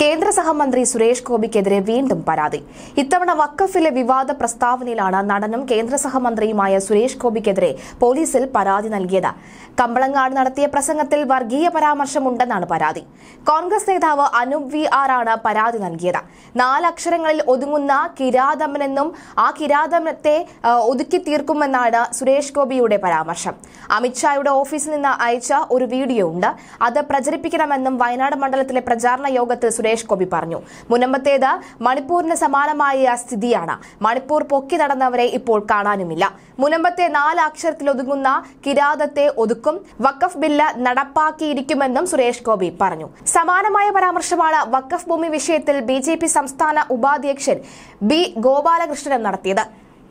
കേന്ദ്ര സഹമന്ത്രി സുരേഷ് ഗോപിക്കെതിരെ വീണ്ടും പരാതി ഇത്തവണ വക്കഫിലെ വിവാദ പ്രസ്താവനയിലാണ് നടനും കേന്ദ്ര സഹമന്ത്രിയുമായ സുരേഷ് ഗോപിക്കെതിരെ പോലീസിൽ പരാതി നൽകിയത് കമ്പളങ്ങാട് നടത്തിയ പ്രസംഗത്തിൽ വർഗീയ പരാമർശമുണ്ടെന്നാണ് പരാതി കോൺഗ്രസ് നേതാവ് അനൂപ് വി ആർ ആണ് പരാതി നൽകിയത് നാലക്ഷരങ്ങളിൽ ഒതുങ്ങുന്ന കിരാതമനെന്നും ആ കിരാതമനത്തെ ഒതുക്കി തീർക്കുമെന്നാണ് സുരേഷ് ഗോപിയുടെ പരാമർശം അമിത്ഷായുടെ ഓഫീസിൽ നിന്ന് അയച്ച ഒരു വീഡിയോ ഉണ്ട് അത് പ്രചരിപ്പിക്കണമെന്നും വയനാട് മണ്ഡലത്തിലെ പ്രചാരണ യോഗത്തിൽ സുരേഷ് ഗോപി പറഞ്ഞു മുനമ്പത്തേത് മണിപ്പൂരിന് സമാനമായ സ്ഥിതിയാണ് മണിപ്പൂർ പൊക്കി നടന്നവരെ ഇപ്പോൾ കാണാനുമില്ല മുനമ്പത്തെ നാല് അക്ഷരത്തിൽ ഒതുങ്ങുന്ന കിരാതത്തെ ഒതുക്കും വക്കഫ് ബില്ല് നടപ്പാക്കിയിരിക്കുമെന്നും സുരേഷ് ഗോപി പറഞ്ഞു സമാനമായ പരാമർശമാണ് വക്കഫ് ഭൂമി വിഷയത്തിൽ ബി ജെ പി സംസ്ഥാന ഉപാധ്യക്ഷൻ ബി ഗോപാലകൃഷ്ണൻ നടത്തിയത്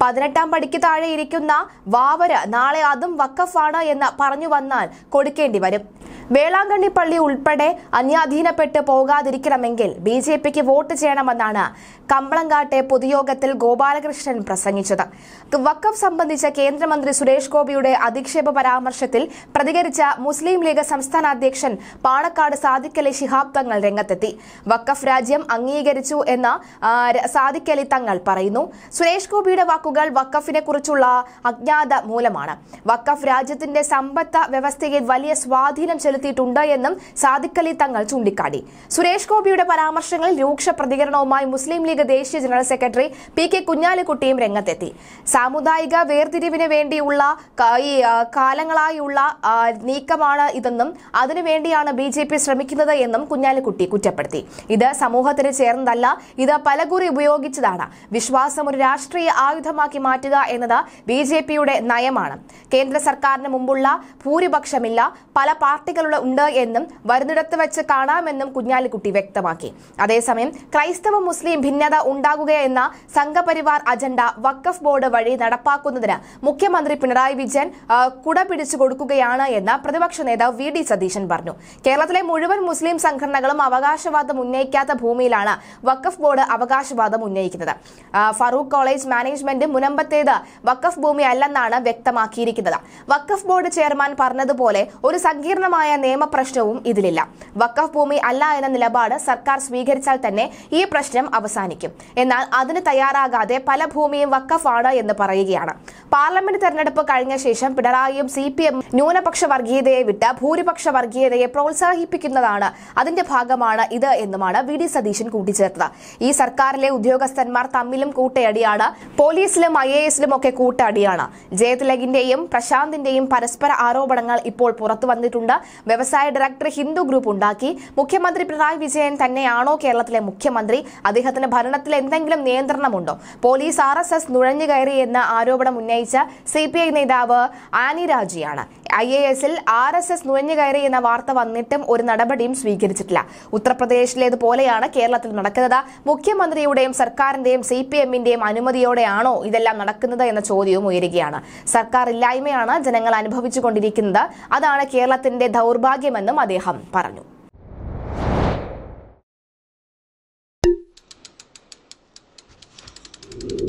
പതിനെട്ടാം പടിക്ക് താഴെ ഇരിക്കുന്ന വാവര് നാളെ അതും വക്കഫാണ് എന്ന് പറഞ്ഞു വന്നാൽ കൊടുക്കേണ്ടി വരും വേളാങ്കണ്ണി പള്ളി ഉൾപ്പെടെ അന്യാധീനപ്പെട്ട് പോകാതിരിക്കണമെങ്കിൽ ബി ജെ പിക്ക് വോട്ട് ചെയ്യണമെന്നാണ് കമ്പളങ്കാട്ടെ പൊതുയോഗത്തിൽ ഗോപാലകൃഷ്ണൻ പ്രസംഗിച്ചത് വക്കഫ് സംബന്ധിച്ച കേന്ദ്രമന്ത്രി സുരേഷ് ഗോപിയുടെ അധിക്ഷേപ പരാമർശത്തിൽ പ്രതികരിച്ച മുസ്ലിം ലീഗ് സംസ്ഥാന അധ്യക്ഷൻ പാണക്കാട് സാദിഖലി ശിഹാബ് തങ്ങൾ രംഗത്തെത്തി വക്കഫ് രാജ്യം അംഗീകരിച്ചു എന്ന് സാദിഖലി തങ്ങൾ പറയുന്നു സുരേഷ് ഗോപിയുടെ വാക്കുകൾ വക്കഫിനെ കുറിച്ചുള്ള അജ്ഞാത മൂലമാണ് വക്കഫ് രാജ്യത്തിന്റെ സമ്പത്ത വ്യവസ്ഥയിൽ വലിയ സ്വാധീനം ചെലുത്തി രംഗത്തെത്തിയിട്ടുണ്ട് എന്നും സാദിഖ് അലി തങ്ങൾ ചൂണ്ടിക്കാട്ടി സുരേഷ് ഗോപിയുടെ പരാമർശങ്ങളിൽ രൂക്ഷ പ്രതികരണവുമായി മുസ്ലിം ലീഗ് ദേശീയ ജനറൽ സെക്രട്ടറി പി കെ കുഞ്ഞാലിക്കുട്ടിയും രംഗത്തെത്തി സാമുദായിക വേർതിരിവിന് വേണ്ടിയുള്ള കാലങ്ങളായുള്ള നീക്കമാണ് ഇതെന്നും അതിനുവേണ്ടിയാണ് ബി ജെ പി ശ്രമിക്കുന്നത് എന്നും കുഞ്ഞാലിക്കുട്ടി കുറ്റപ്പെടുത്തി ഇത് സമൂഹത്തിന് ചേർന്നതല്ല ഇത് പലകുറി ഉപയോഗിച്ചതാണ് വിശ്വാസം ഒരു രാഷ്ട്രീയ ആയുധമാക്കി മാറ്റുക എന്നത് ബി ജെ പിയുടെ നയമാണ് കേന്ദ്ര സർക്കാരിന് മുമ്പുള്ള ഭൂരിപക്ഷമില്ല പല പാർട്ടികൾ ഉള്ള ഉണ്ട് എന്നും വരുന്നിടത്ത് വെച്ച് കാണാമെന്നും കുഞ്ഞാലിക്കുട്ടി വ്യക്തമാക്കി അതേസമയം ക്രൈസ്തവ മുസ്ലിം ഭിന്നത ഉണ്ടാകുകയെന്ന സംഘപരിവാർ അജണ്ട വക്കഫ് ബോർഡ് വഴി നടപ്പാക്കുന്നതിന് മുഖ്യമന്ത്രി പിണറായി വിജയൻ കുട പിടിച്ചു കൊടുക്കുകയാണ് എന്ന് പ്രതിപക്ഷ നേതാവ് വി ഡി സതീശൻ പറഞ്ഞു കേരളത്തിലെ മുഴുവൻ മുസ്ലിം സംഘടനകളും അവകാശവാദം ഉന്നയിക്കാത്ത ഭൂമിയിലാണ് വക്കഫ് ബോർഡ് അവകാശവാദം ഉന്നയിക്കുന്നത് ഫറൂഖ് കോളേജ് മാനേജ്മെന്റ് മുനമ്പത്തേത് വക്കഫ് ഭൂമി അല്ലെന്നാണ് വ്യക്തമാക്കിയിരിക്കുന്നത് വക്കഫ് ബോർഡ് ചെയർമാൻ പറഞ്ഞതുപോലെ ഒരു സങ്കീർണമായ കാര്യമായ നിയമപ്രശ്നവും ഇതിലില്ല വക്കഫ് ഭൂമി അല്ല എന്ന നിലപാട് സർക്കാർ സ്വീകരിച്ചാൽ തന്നെ ഈ പ്രശ്നം അവസാനിക്കും എന്നാൽ അതിന് തയ്യാറാകാതെ പല ഭൂമിയും വക്കഫാണ് എന്ന് പറയുകയാണ് പാർലമെന്റ് തെരഞ്ഞെടുപ്പ് കഴിഞ്ഞ ശേഷം പിണറായിയും സി പി എം ന്യൂനപക്ഷ വർഗീയതയെ വിട്ട് ഭൂരിപക്ഷ വർഗീയതയെ പ്രോത്സാഹിപ്പിക്കുന്നതാണ് അതിന്റെ ഭാഗമാണ് ഇത് എന്നുമാണ് വി ഡി സതീശൻ കൂട്ടിച്ചേർത്തത് ഈ സർക്കാരിലെ ഉദ്യോഗസ്ഥന്മാർ തമ്മിലും കൂട്ടയടിയാണ് പോലീസിലും ഐ എ എസിലും ഒക്കെ കൂട്ടടിയാണ് ജയതിലകിന്റെയും പ്രശാന്തിന്റെയും പരസ്പര ആരോപണങ്ങൾ ഇപ്പോൾ പുറത്തു വന്നിട്ടുണ്ട് വ്യവസായ ഡയറക്ടർ ഹിന്ദു ഗ്രൂപ്പ് ഉണ്ടാക്കി മുഖ്യമന്ത്രി പിണറായി വിജയൻ തന്നെയാണോ കേരളത്തിലെ മുഖ്യമന്ത്രി അദ്ദേഹത്തിന് ഭരണത്തിൽ എന്തെങ്കിലും നിയന്ത്രണമുണ്ടോ പോലീസ് ആർ എസ് എസ് നുഴഞ്ഞുകയറി എന്ന ആരോപണം ഉന്നയിച്ച സി പി ഐ നേതാവ് ആനി രാജിയാണ് ഐ എ എസിൽ ആർ എസ് എസ് കയറി എന്ന വാർത്ത വന്നിട്ടും ഒരു നടപടിയും സ്വീകരിച്ചിട്ടില്ല ഉത്തർപ്രദേശിലേതുപോലെയാണ് കേരളത്തിൽ നടക്കുന്നത് മുഖ്യമന്ത്രിയുടെയും സർക്കാരിന്റെയും സി പി എമ്മിന്റെയും അനുമതിയോടെയാണോ ഇതെല്ലാം നടക്കുന്നത് എന്ന ചോദ്യവും ഉയരുകയാണ് സർക്കാർ ഇല്ലായ്മയാണ് ജനങ്ങൾ അനുഭവിച്ചുകൊണ്ടിരിക്കുന്നത് അതാണ് കേരളത്തിന്റെ ദൗർഭാഗ്യമെന്നും അദ്ദേഹം പറഞ്ഞു you